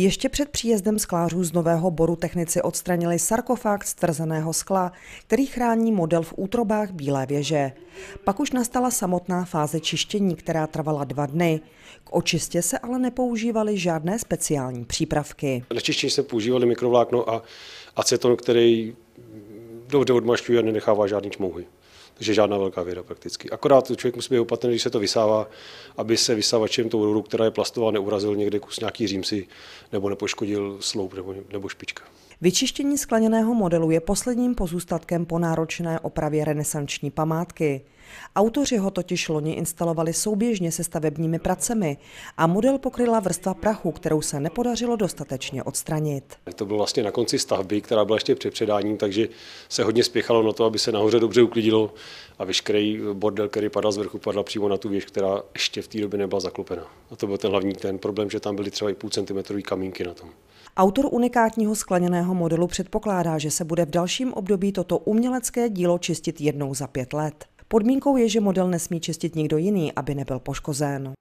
Ještě před příjezdem sklářů z Nového Boru technici odstranili sarkofág stvrzeného skla, který chrání model v útrobách Bílé věže. Pak už nastala samotná fáze čištění, která trvala dva dny. K očistě se ale nepoužívaly žádné speciální přípravky. Na čištění se používaly mikrovlákno a aceton, který No, dobře odmašťuje a nenechává žádný čmouhy. Takže žádná velká věda prakticky. Akorát člověk musí být opatrný, když se to vysává, aby se vysávačem tou rudu, která je plastová, neurazil někde kus nějaký římsy nebo nepoškodil sloup nebo, nebo špička. Vyčištění skleněného modelu je posledním pozůstatkem po náročné opravě renesanční památky. Autoři ho totiž loni instalovali souběžně se stavebními pracemi a model pokryla vrstva prachu, kterou se nepodařilo dostatečně odstranit. To bylo vlastně na konci stavby, která byla ještě před předáním, takže se hodně spěchalo na to, aby se nahoře dobře uklidilo a veškerý bordel, který padal z vrchu, padla přímo na tu věž, která ještě v té době nebyla zaklopena. A to byl ten hlavní ten problém, že tam byly třeba i půl centimetrový kamínky na tom. Autor unikátního skleněného modelu předpokládá, že se bude v dalším období toto umělecké dílo čistit jednou za pět let. Podmínkou je, že model nesmí čistit nikdo jiný, aby nebyl poškozen.